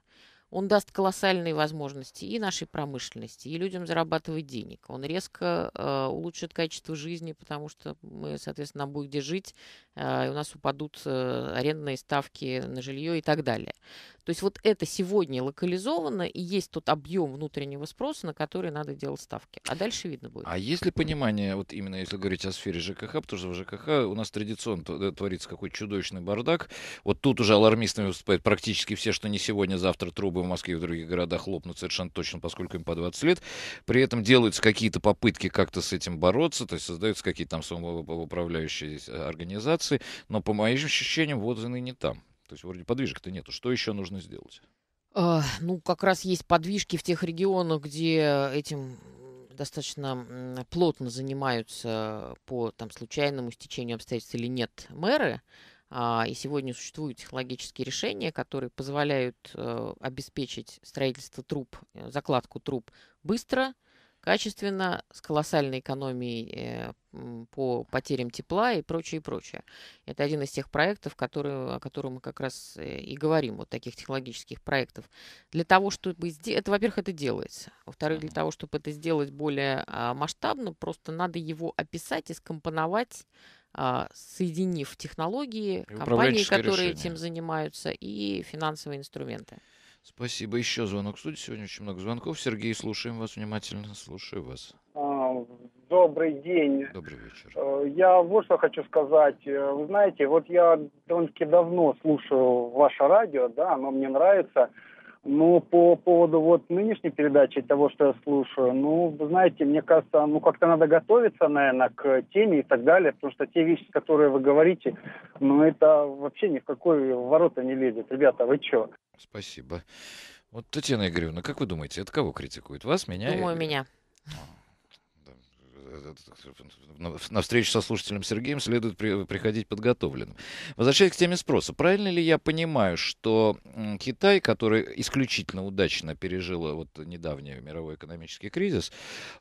Он даст колоссальные возможности и нашей промышленности, и людям зарабатывать денег. Он резко э, улучшит качество жизни, потому что мы, соответственно, нам будет где жить, э, и у нас упадут э, арендные ставки на жилье и так далее. То есть вот это сегодня локализовано, и есть тот объем внутреннего спроса, на который надо делать ставки. А дальше видно будет. А есть ли понимание, вот именно если говорить о сфере ЖКХ, потому что в ЖКХ у нас традиционно э, творится какой-то чудовищный бардак. Вот тут уже алармистами выступают практически все, что не сегодня, завтра трубы в Москве и в других городах лопнут совершенно точно, поскольку им по 20 лет. При этом делаются какие-то попытки как-то с этим бороться, то есть создаются какие-то там самоуправляющие э, организации, но по моим ощущениям, вот и не там. То есть вроде подвижек-то нету. Что еще нужно сделать? А, ну, как раз есть подвижки в тех регионах, где этим достаточно плотно занимаются по там, случайному стечению обстоятельств или нет мэры. А, и сегодня существуют технологические решения, которые позволяют э, обеспечить строительство труб, э, закладку труб быстро, качественно, с колоссальной экономией э, по потерям тепла и прочее, и прочее. Это один из тех проектов, которые, о котором мы как раз э, и говорим, вот таких технологических проектов. Для того, чтобы... Это, во-первых, это делается. Во-вторых, для того, чтобы это сделать более а, масштабно, просто надо его описать и скомпоновать а, соединив технологии, и компании, которые решения. этим занимаются, и финансовые инструменты. Спасибо. Еще звонок в студии. Сегодня очень много звонков. Сергей, слушаем вас внимательно. Слушаю вас. А, добрый день. Добрый вечер. Э, я вот что хочу сказать. Э, вы знаете, вот я довольно-таки давно слушаю ваше радио, да, оно мне нравится. Ну по поводу вот нынешней передачи, того, что я слушаю, ну, знаете, мне кажется, ну, как-то надо готовиться, наверное, к теме и так далее, потому что те вещи, которые вы говорите, ну, это вообще ни в какой ворота не лезет. Ребята, вы чё? Спасибо. Вот, Татьяна Игоревна, как вы думаете, это кого критикует? Вас, меня? Думаю, или... меня. А на встречу со слушателем Сергеем следует при, приходить подготовленным. Возвращаясь к теме спроса, правильно ли я понимаю, что Китай, который исключительно удачно пережил э, вот недавний мировой экономический кризис,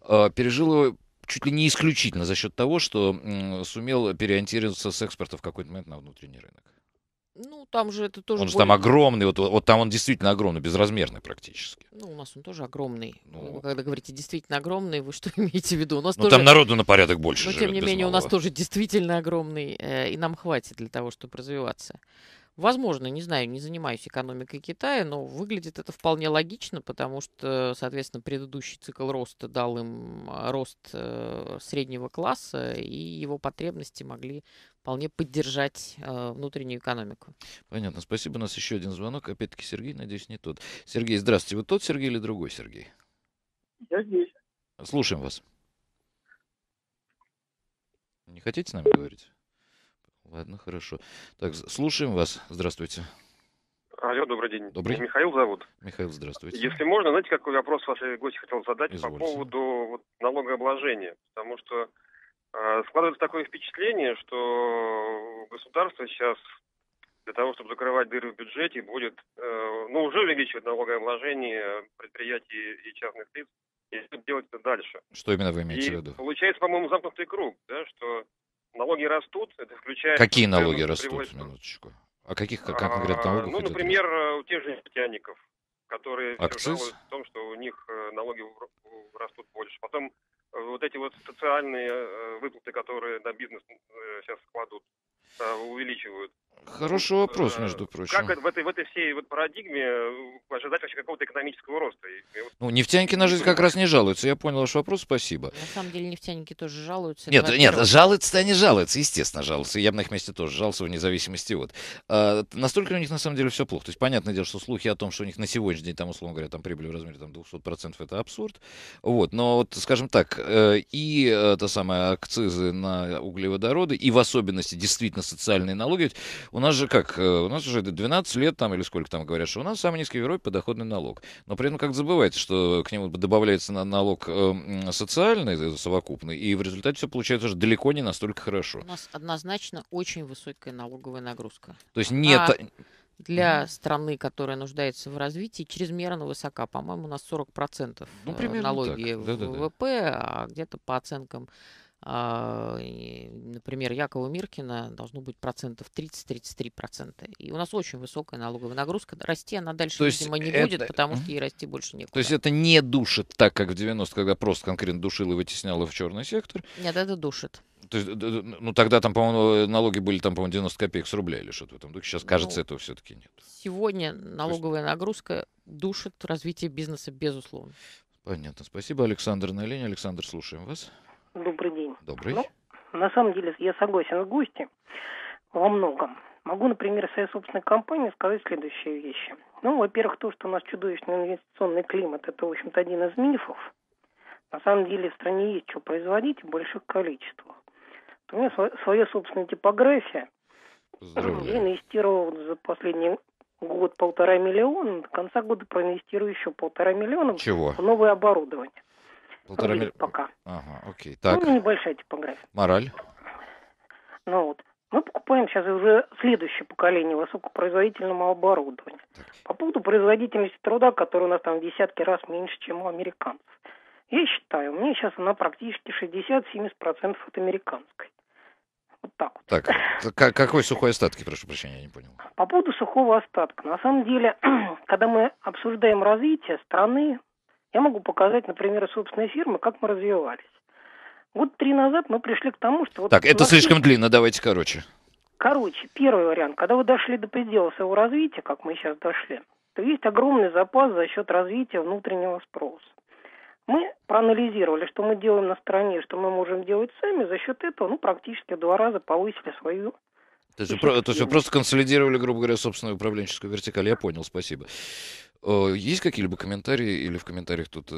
э, пережил его чуть ли не исключительно за счет того, что сумел переориентироваться с экспорта в какой-то момент на внутренний рынок? Ну, там же это тоже... Он же более... там огромный, вот, вот там он действительно огромный, безразмерный практически. Ну, у нас он тоже огромный. Ну... Вы когда говорите действительно огромный, вы что имеете в виду? У нас ну, тоже... там народу на порядок больше Но, живет, тем не менее, малого. у нас тоже действительно огромный, э, и нам хватит для того, чтобы развиваться. Возможно, не знаю, не занимаюсь экономикой Китая, но выглядит это вполне логично, потому что, соответственно, предыдущий цикл роста дал им э, рост э, среднего класса, и его потребности могли вполне поддержать э, внутреннюю экономику. Понятно, спасибо. У нас еще один звонок. Опять-таки Сергей, надеюсь, не тот. Сергей, здравствуйте. Вы тот Сергей или другой Сергей? Я здесь. Слушаем вас. Не хотите с нами говорить? Ладно, хорошо. Так, слушаем вас. Здравствуйте. Алло, добрый день. Добрый. Михаил зовут. Михаил, здравствуйте. Если можно, знаете, какой вопрос вашей гости хотел задать Извольте. по поводу вот, налогообложения? Потому что э, складывается такое впечатление, что государство сейчас для того, чтобы закрывать дыры в бюджете, будет, э, ну, уже увеличивать налогообложение предприятий и частных лиц, и делать это дальше. Что именно вы имеете и в виду? Получается, по-моему, замкнутый круг, да, что Налоги растут, это включает... Какие налоги растут, минуточку? А каких как говорят налогов? Ну, например, э, у тех же нефтяников, которые Акциз? в том, что у них э, налоги растут больше. Потом э, вот эти вот социальные выплаты, которые на бизнес сейчас кладут, увеличивают. Хороший э, вопрос, между прочим. Как в этой, в этой всей вот парадигме э, ожидать вообще какого-то экономического роста? Ну, нефтяники на жизнь как раз не жалуются. Я понял ваш вопрос, спасибо. На самом деле нефтяники тоже жалуются. Нет, нет, жалуются они жалуются, естественно, жалуются. Я бы на их месте тоже жаловался, вне зависимости от. А, настолько у них на самом деле все плохо. То есть, понятное дело, что слухи о том, что у них на сегодняшний день, там, условно говоря, там прибыль в размере там, 200% это абсурд. Вот, но вот, скажем так, э, и это самое акцизы на углеводороды, и в особенности действительно социальные налоги. У нас же как, э, у нас уже 12 лет там или сколько там говорят, что у нас самый низкий в Европе подоходный налог. Но при этом как забывайте, что к нему добавляется налог э, социальный, э, совокупный, и в результате все получается уже далеко не настолько хорошо. У нас однозначно очень высокая налоговая нагрузка. То есть нет... А для страны, которая нуждается в развитии, чрезмерно высока. По-моему, у нас 40% ну, налоги так. в да, ВВП, да, да. а где-то по оценкам а, например, Якова Миркина должно быть процентов 30-33%. И у нас очень высокая налоговая нагрузка. Расти она дальше, То видимо, не это... будет, потому что ей расти больше некуда. То есть это не душит так, как в 90 когда просто конкретно душило и вытесняло в черный сектор? Нет, это душит. То есть, ну, тогда там, по-моему, э, налоги были там, по-моему, 90 копеек с рубля или что-то в этом духе. Сейчас, ну, кажется, ну, этого все-таки нет. Сегодня налоговая есть... нагрузка душит развитие бизнеса, безусловно. Понятно. Спасибо, Александр Налин Александр, слушаем вас. Добрый день. Добрый. Ну, на самом деле я согласен с гостем во многом. Могу, например, в своей собственной компании сказать следующие вещи. Ну, во-первых, то, что у нас чудовищный инвестиционный климат, это, в общем-то, один из мифов. На самом деле в стране есть что производить в больших количествах. У меня своя собственная типография. Здравия. Я инвестировал за последний год полтора миллиона, до конца года проинвестирую еще полтора миллиона Чего? в новое оборудование. Полтора ну, пока. Ага, окей. Так. Ну, небольшая типография. Мораль. Ну вот. Мы покупаем сейчас уже следующее поколение высокопроизводительного оборудования. Так. По поводу производительности труда, который у нас там в десятки раз меньше, чем у американцев. Я считаю, у меня сейчас она практически 60-70% от американской. Вот так вот. Так, какой сухой остатки, прошу прощения, я не понял. По поводу сухого остатка. На самом деле, когда мы обсуждаем развитие страны, я могу показать, например, собственной фирмы, как мы развивались. Год три назад мы пришли к тому, что... Вот так, это слишком есть... длинно, давайте короче. Короче, первый вариант. Когда вы дошли до предела своего развития, как мы сейчас дошли, то есть огромный запас за счет развития внутреннего спроса. Мы проанализировали, что мы делаем на стороне, что мы можем делать сами, за счет этого ну, практически два раза повысили свою то есть, вы, то есть вы просто консолидировали, грубо говоря, собственную управленческую вертикаль. Я понял, спасибо. Э, есть какие-либо комментарии или в комментариях тут, э,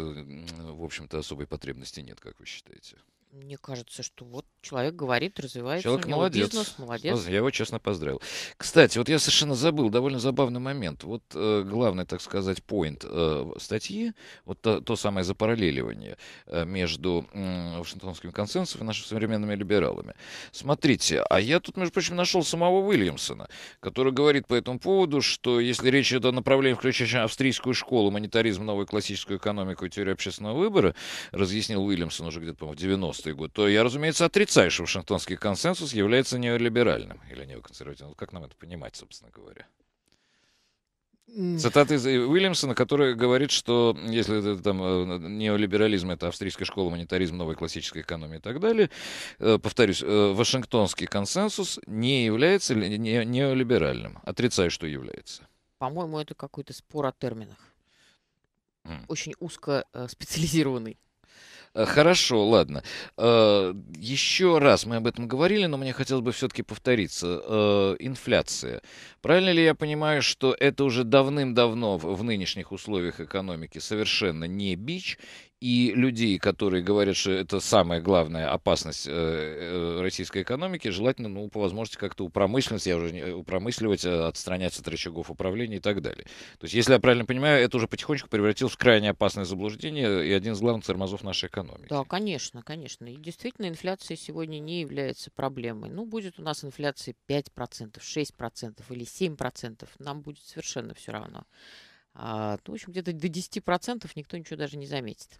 в общем-то, особой потребности нет, как вы считаете? Мне кажется, что вот человек говорит, развивается, Человек у него молодец. бизнес, молодец. Я его честно поздравил. Кстати, вот я совершенно забыл довольно забавный момент. Вот э, главный, так сказать, поинт э, статьи, вот то, то самое запараллеливание э, между э, Вашингтонским консенсусом и нашими современными либералами. Смотрите, а я тут, между прочим, нашел самого Уильямсона, который говорит по этому поводу, что если речь идет о направлении, включающем австрийскую школу, монетаризм, новую классическую экономику и теорию общественного выбора, разъяснил Уильямсон уже где-то, по-моему, в 90 90-е то я, разумеется, отрицаю, что Вашингтонский консенсус является неолиберальным или неоконсервативным. Как нам это понимать, собственно говоря? Цитата из Уильямсона, которая говорит, что если это там э, неолиберализм, это австрийская школа, монетаризм, новая классическая экономия и так далее, э, повторюсь, э, Вашингтонский консенсус не является неолиберальным. Отрицаю, что является. По-моему, это какой-то спор о терминах. Mm. Очень узко специализированный. Э, хорошо, ладно. Э, Еще раз мы об этом говорили, но мне хотелось бы все-таки повториться. Э, инфляция. Правильно ли я понимаю, что это уже давным-давно в нынешних условиях экономики совершенно не бич, и людей, которые говорят, что это самая главная опасность э, э, российской экономики, желательно, ну, по возможности как-то у промышленности, я уже упромысливать, э, отстраняться от рычагов управления и так далее. То есть, если я правильно понимаю, это уже потихонечку превратилось в крайне опасное заблуждение и один из главных тормозов нашей экономики. Да, конечно, конечно. И действительно, инфляция сегодня не является проблемой. Ну, будет у нас инфляция 5%, 6% или 7%, нам будет совершенно все равно. А, ну, в общем, где-то до 10% никто ничего даже не заметит.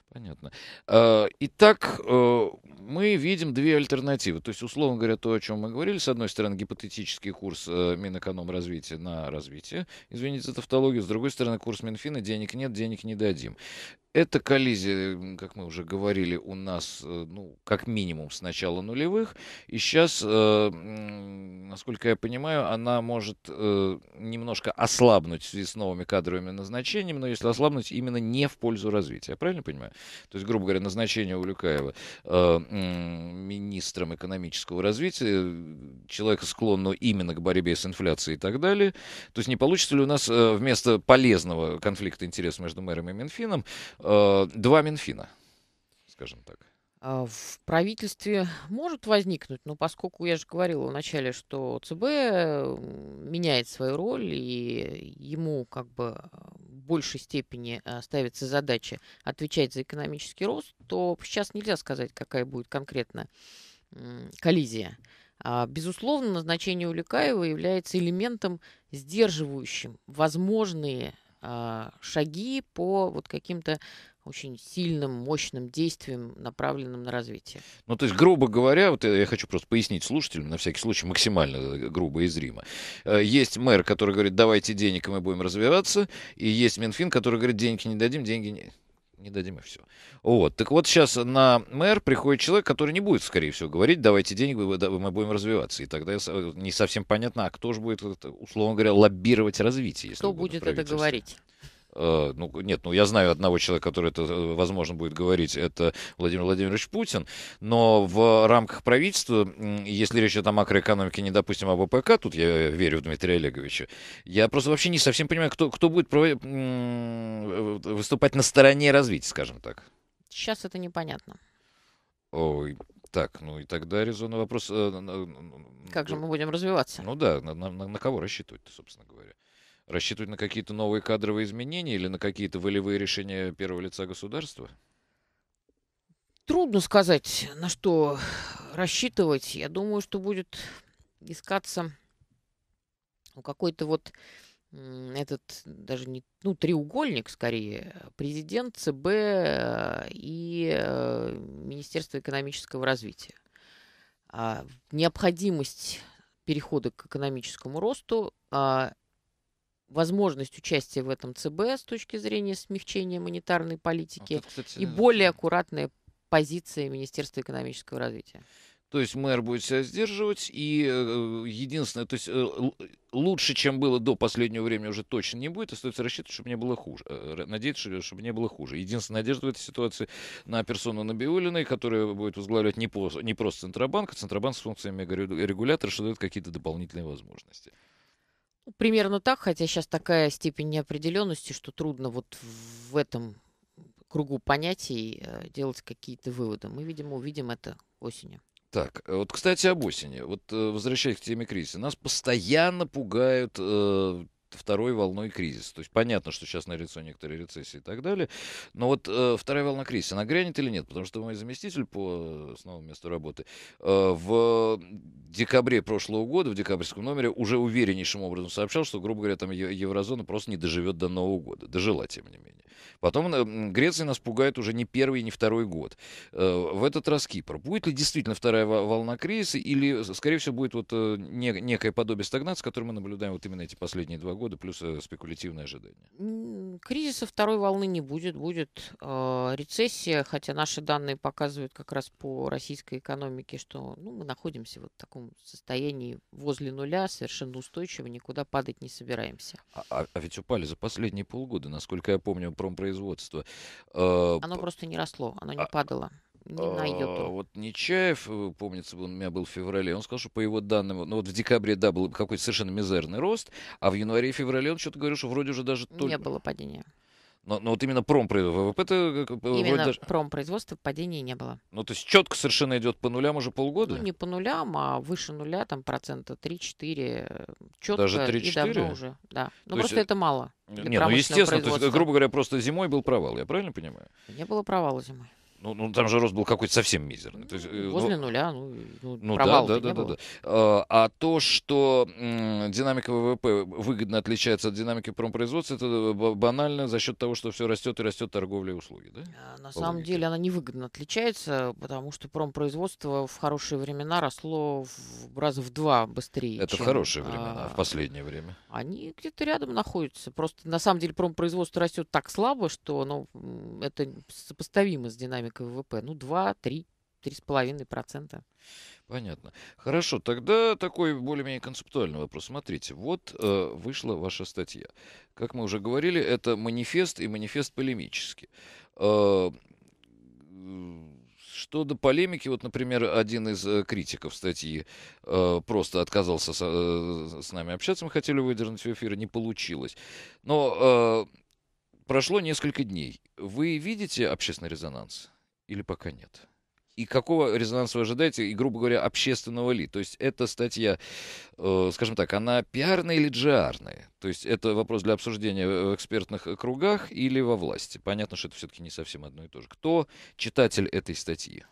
Понятно. А, итак, э, мы видим две альтернативы. То есть, условно говоря, то, о чем мы говорили, с одной стороны, гипотетический курс э, Минэкономразвития на развитие, извините за тавтологию, с другой стороны, курс Минфина «денег нет, денег не дадим». Эта коллизия, как мы уже говорили, у нас, э, ну, как минимум, с начала нулевых. И сейчас, насколько я понимаю, она может немножко ослабнуть в связи с новыми кадровыми назначениями, но если ослабнуть, именно не в пользу развития. Я правильно понимаю? то есть, грубо говоря, назначение Улюкаева э, министром экономического развития, человека, склонного именно к борьбе с инфляцией и так далее. То есть не получится ли у нас э, вместо полезного конфликта интересов между мэром и Минфином э, два Минфина, скажем так? А, в правительстве может возникнуть, но поскольку я же говорила вначале, что ЦБ э, меняет свою роль, и ему как бы а, в большей степени э, ставится задача отвечать за экономический рост, то сейчас нельзя сказать, какая будет конкретно коллизия. А, безусловно, назначение Уликаева является элементом, сдерживающим возможные шаги по вот каким-то очень сильным, мощным действием, направленным на развитие. Ну, то есть, грубо говоря, вот я хочу просто пояснить слушателям, на всякий случай, максимально э, грубо и зримо. Э, есть мэр, который говорит, давайте денег, и мы будем развиваться, и есть Минфин, который говорит, деньги не дадим, деньги не не дадим и все. Вот. Так вот сейчас на мэр приходит человек, который не будет, скорее всего, говорить, давайте денег, мы будем развиваться. И тогда э, не совсем понятно, а кто же будет, условно говоря, лоббировать развитие. Кто будет это говорить? Э, ну, нет, ну, я знаю одного человека, который это, э, возможно, будет говорить, это Владимир Владимирович Путин, но в рамках правительства, если речь идет о макроэкономике, не, допустим, об а ОПК, тут я верю в Дмитрия Олеговича, я просто вообще не совсем понимаю, кто, кто будет э, выступать на стороне развития, скажем так. Сейчас это непонятно. Ой, так, ну и тогда резонный вопрос. Как же мы будем развиваться? Ну да, на, на, на кого рассчитывать, собственно говоря рассчитывать на какие-то новые кадровые изменения или на какие-то волевые решения первого лица государства? Трудно сказать, на что рассчитывать. Я думаю, что будет искаться какой-то вот этот даже не ну треугольник скорее президент ЦБ э, и э, Министерство экономического развития а необходимость перехода к экономическому росту а возможность участия в этом ЦБ с точки зрения смягчения монетарной а политики вот это, кстати, и более аккуратная позиция Министерства экономического развития. То есть мэр будет себя сдерживать, и э, единственное, то есть э, лучше, чем было до последнего времени, уже точно не будет. Остается рассчитывать, чтобы не было хуже. Э, надеяться, чтобы не было хуже. Единственная надежда в этой ситуации на персону Набиулиной, которая будет возглавлять не, по, не просто Центробанк, а Центробанк с функциями регулятора, что дает какие-то дополнительные возможности. Примерно так, хотя сейчас такая степень неопределенности, что трудно вот в этом кругу понятий э, делать какие-то выводы. Мы, видимо, увидим это осенью. Так, э, вот, кстати, об осени. Вот э, возвращаясь к теме кризиса. Нас постоянно пугают э, второй волной кризиса. То есть понятно, что сейчас налицо некоторые рецессии и так далее. Но вот э, вторая волна кризиса, она грянет или нет? Потому что мой заместитель по с месту работы э, в декабре прошлого года, в декабрьском номере, уже увереннейшим образом сообщал, что, грубо говоря, там еврозона просто не доживет до Нового года. Дожила, тем не менее. Потом э, Греция нас пугает уже не первый и не второй год. Э, в этот раз Кипр. Будет ли действительно вторая волна кризиса или, скорее всего, будет вот э, некое подобие стагнации, которое мы наблюдаем вот именно эти последние два года? года, плюс э, спекулятивные ожидания Кризиса второй волны не будет. Будет э, рецессия, хотя наши данные показывают как раз по российской экономике, что ну, мы находимся вот в таком состоянии возле нуля, совершенно устойчиво, никуда падать не собираемся. А, а, а ведь упали за последние полгода, насколько я помню, промпроизводство. Э, оно просто не росло, оно не а... падало. Не на А, вот Нечаев, э, помнится, он у меня был в феврале, он сказал, что по его данным, ну вот в декабре, да, был какой-то совершенно мизерный рост, а в январе и феврале он что-то говорил, что вроде уже даже... Не было падения. Но, но вот именно промпроизводство, э, ВВП это э, именно даже... промпроизводство падения не было. Ну то есть четко совершенно идет по нулям уже полгода. Ну не по нулям, а выше нуля там процента 3-4 четко даже 3-4? и давно уже, да. Ну просто есть... это мало. Нет, ну естественно, то есть, грубо говоря, просто зимой был провал, я правильно понимаю? Не было провала зимой. Ну, ну там же рост был какой-то совсем мизерный. То есть, ну, э, ну Возле ну, нуля, ну, ну, ну да, да, да, да, э, да. А то, что динамика ВВП выгодно отличается от динамики промпроизводства, это э, банально за счет того, что все растет и растет торговля и услуги, да? А, на По самом логике. деле она невыгодно отличается, потому что промпроизводство в хорошие времена росло в раза в два быстрее. Это чем, в хорошие а, времена, а, в последнее время. Они где-то рядом находятся. Просто на самом деле промпроизводство растет так слабо, что оно это сопоставимо с динамикой экономика ВВП? Ну, 2-3 3,5%. Понятно. Хорошо, тогда такой более-менее концептуальный вопрос. Смотрите, вот э, вышла ваша статья. Как мы уже говорили, это манифест и манифест полемический. Э, что до полемики, вот, например, один из э, критиков статьи э, просто отказался с, э, с нами общаться, мы хотели выдернуть в эфир, не получилось. Но э, прошло несколько дней. Вы видите общественный резонанс? или пока нет? И какого резонанса вы ожидаете, и, грубо говоря, общественного ли? То есть эта статья, э, скажем так, она пиарная или джиарная? То есть это вопрос для обсуждения в экспертных кругах или во власти? Понятно, что это все-таки не совсем одно и то же. Кто читатель этой статьи?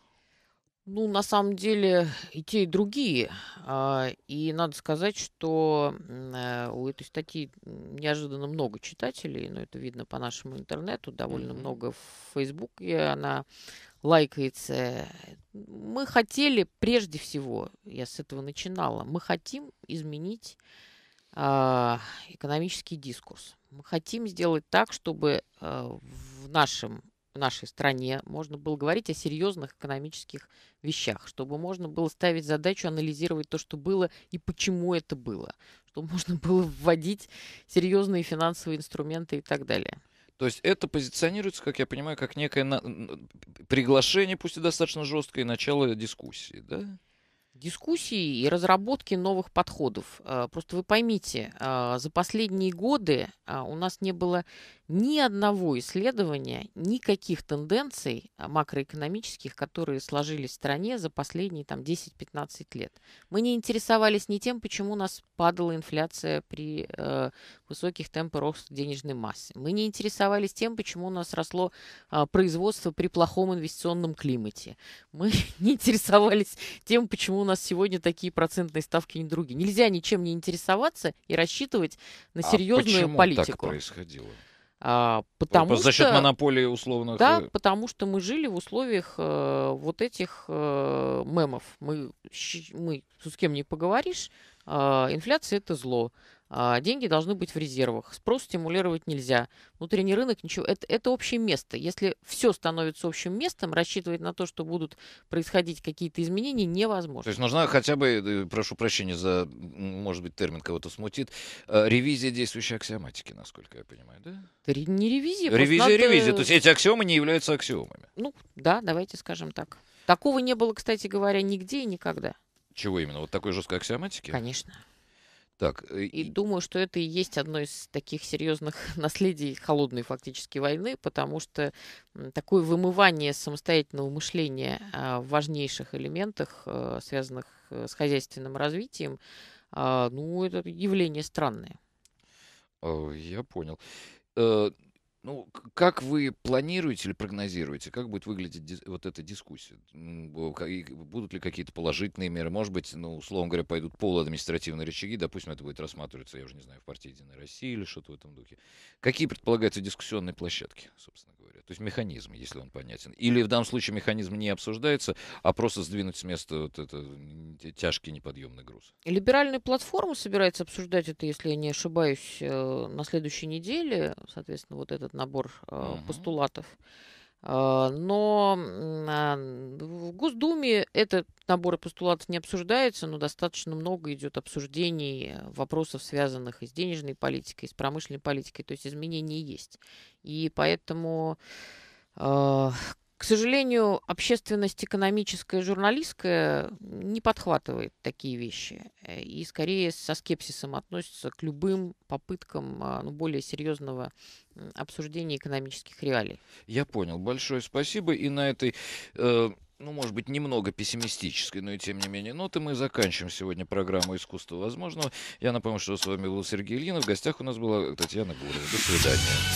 Ну, на самом деле, и те, и другие. А, и надо сказать, что э, у этой статьи неожиданно много читателей, но это видно по нашему интернету, довольно mm-hmm. много в Фейсбуке она лайкается. Мы хотели, прежде всего, я с этого начинала, мы хотим изменить э, экономический дискурс. Мы хотим сделать так, чтобы э, в нашем в нашей стране можно было говорить о серьезных экономических вещах, чтобы можно было ставить задачу анализировать то, что было и почему это было, чтобы можно было вводить серьезные финансовые инструменты и так далее. То есть это позиционируется, как я понимаю, как некое на... приглашение, пусть и достаточно жесткое, начало дискуссии, да? дискуссий и разработки новых подходов. Э, просто вы поймите, э, за последние годы э, у нас не было ни одного исследования, никаких тенденций макроэкономических, которые сложились в стране за последние там, 10-15 лет. Мы не интересовались ни тем, почему у нас падала инфляция при высоких темпах роста денежной массы. Мы не интересовались тем, почему у нас росло производство при плохом инвестиционном климате. Мы не интересовались тем, почему у нас сегодня такие процентные ставки не другие. Нельзя ничем не интересоваться и рассчитывать на а серьезную а политику. так происходило? А, потому За счет что, монополии условных... Да, э, потому что мы жили в условиях э, вот этих э, мемов. Мы, мы с кем не поговоришь, э, инфляция это зло. А, деньги должны быть в резервах. Спрос стимулировать нельзя. Внутренний рынок ничего. Это, это общее место. Если все становится общим местом, рассчитывать на то, что будут происходить какие-то изменения, невозможно. То есть нужна хотя бы, э, прошу прощения за, может быть, термин кого-то смутит, э, ревизия действующей аксиоматики, насколько я понимаю, да? Это не ревизия. Ревизия, надо... ревизия. То есть эти аксиомы не являются аксиомами. Ну, да, давайте скажем так. Такого не было, кстати говоря, нигде и никогда. Чего именно? Вот такой жесткой аксиоматики? Конечно. Так, э, и, и думаю, что это и есть одно из таких серьезных наследий холодной фактически войны, потому что такое вымывание самостоятельного мышления а, в важнейших элементах, э, связанных э, с хозяйственным развитием, а, ну, это явление странное. Я понял ну, как вы планируете или прогнозируете, как будет выглядеть вот эта дискуссия? Будут ли какие-то положительные меры? Может быть, ну, условно говоря, пойдут полуадминистративные рычаги, допустим, это будет рассматриваться, я уже не знаю, в партии «Единой России» или что-то в этом духе. Какие предполагаются дискуссионные площадки, собственно то есть механизм, если он понятен. Или в данном случае механизм не обсуждается, а просто сдвинуть с места вот это тяжкий неподъемный груз. Либеральная платформа собирается обсуждать это, если я не ошибаюсь, э, на следующей неделе, соответственно, вот этот набор угу. постулатов. А, но а, в Госдуме этот набор постулатов не обсуждается, но достаточно много идет обсуждений э, вопросов, связанных и с денежной политикой, и с промышленной политикой. То есть изменения есть. И поэтому а, к сожалению, общественность экономическая, журналистская не подхватывает такие вещи э, и скорее со скепсисом относится к любым попыткам а, ну, более серьезного обсуждения экономических реалий. Я понял. Большое спасибо. И на этой... Э ну, может быть, немного пессимистической, но и тем не менее ноты мы заканчиваем сегодня программу «Искусство возможного». Я напомню, что с вами был Сергей Ильин. В гостях у нас была Татьяна Гурова. До свидания.